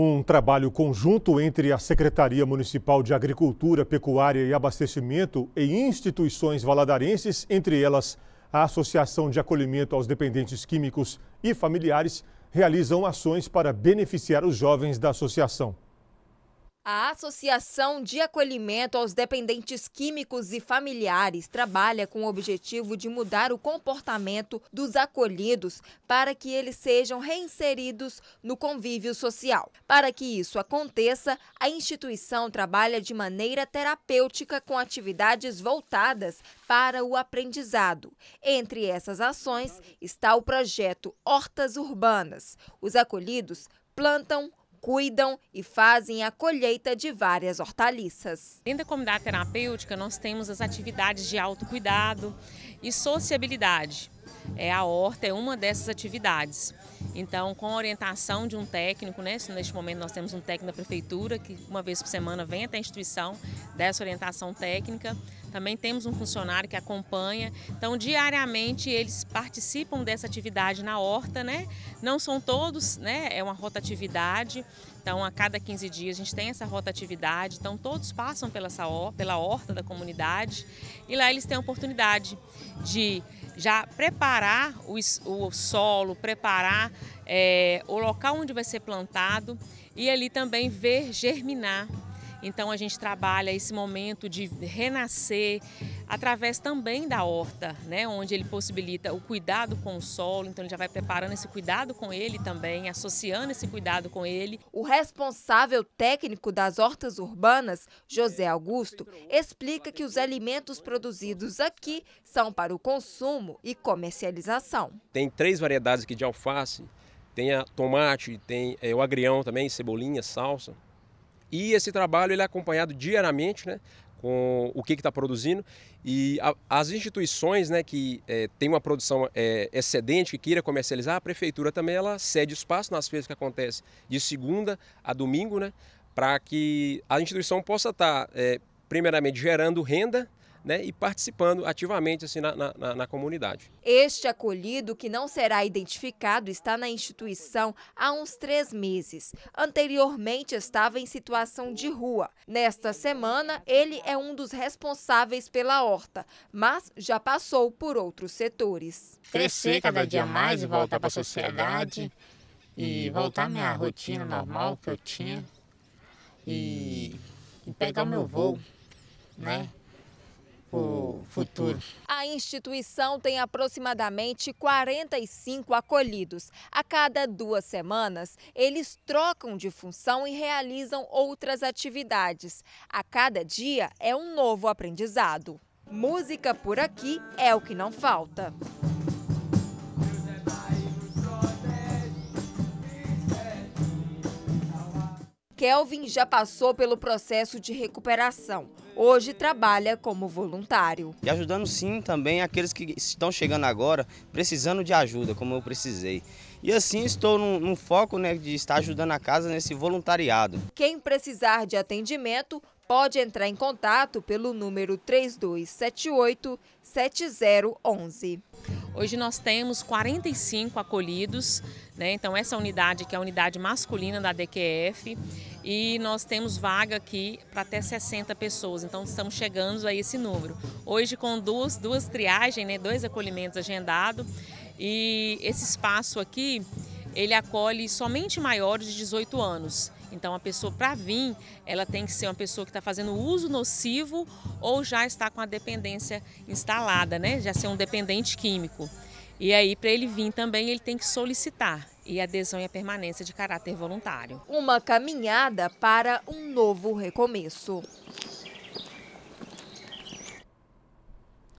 Um trabalho conjunto entre a Secretaria Municipal de Agricultura, Pecuária e Abastecimento e instituições valadarenses, entre elas a Associação de Acolhimento aos Dependentes Químicos e Familiares, realizam ações para beneficiar os jovens da associação. A Associação de Acolhimento aos Dependentes Químicos e Familiares trabalha com o objetivo de mudar o comportamento dos acolhidos para que eles sejam reinseridos no convívio social. Para que isso aconteça, a instituição trabalha de maneira terapêutica com atividades voltadas para o aprendizado. Entre essas ações está o projeto Hortas Urbanas. Os acolhidos plantam cuidam e fazem a colheita de várias hortaliças. Dentro da comunidade terapêutica, nós temos as atividades de autocuidado e sociabilidade é, a horta é uma dessas atividades. Então, com a orientação de um técnico, né, neste momento nós temos um técnico da prefeitura que uma vez por semana vem até a instituição, dessa orientação técnica. Também temos um funcionário que acompanha. Então, diariamente eles participam dessa atividade na horta, né? Não são todos, né? É uma rotatividade. Então, a cada 15 dias a gente tem essa rotatividade. Então, todos passam pela, pela horta da comunidade e lá eles têm a oportunidade de já preparar o, o solo, preparar é, o local onde vai ser plantado e ali também ver germinar então a gente trabalha esse momento de renascer através também da horta, né, onde ele possibilita o cuidado com o solo, então ele já vai preparando esse cuidado com ele também, associando esse cuidado com ele. O responsável técnico das hortas urbanas, José Augusto, explica que os alimentos produzidos aqui são para o consumo e comercialização. Tem três variedades aqui de alface, tem a tomate, tem é, o agrião também, cebolinha, salsa. E esse trabalho ele é acompanhado diariamente, né? com o que está produzindo e a, as instituições né, que é, têm uma produção é, excedente, que queira comercializar, a prefeitura também ela cede espaço nas feiras que acontecem de segunda a domingo, né, para que a instituição possa estar, tá, é, primeiramente, gerando renda né, e participando ativamente assim, na, na, na comunidade. Este acolhido, que não será identificado, está na instituição há uns três meses. Anteriormente estava em situação de rua. Nesta semana, ele é um dos responsáveis pela horta, mas já passou por outros setores. Crescer cada dia mais e voltar para a sociedade e voltar à minha rotina normal que eu tinha e, e pegar meu voo, né? o futuro. A instituição tem aproximadamente 45 acolhidos. A cada duas semanas, eles trocam de função e realizam outras atividades. A cada dia é um novo aprendizado. Música por aqui é o que não falta. Kelvin já passou pelo processo de recuperação. Hoje trabalha como voluntário. E ajudando sim também aqueles que estão chegando agora, precisando de ajuda, como eu precisei. E assim estou num, foco né, de estar ajudando a casa nesse voluntariado. Quem precisar de atendimento pode entrar em contato pelo número 3278 7011. Hoje nós temos 45 acolhidos, né? então essa unidade que é a unidade masculina da DQF e nós temos vaga aqui para até 60 pessoas, então estamos chegando a esse número. Hoje com duas, duas triagens, né? dois acolhimentos agendados e esse espaço aqui ele acolhe somente maiores de 18 anos. Então, a pessoa, para vir, ela tem que ser uma pessoa que está fazendo uso nocivo ou já está com a dependência instalada, né? Já ser um dependente químico. E aí, para ele vir também, ele tem que solicitar e adesão e a permanência de caráter voluntário. Uma caminhada para um novo recomeço.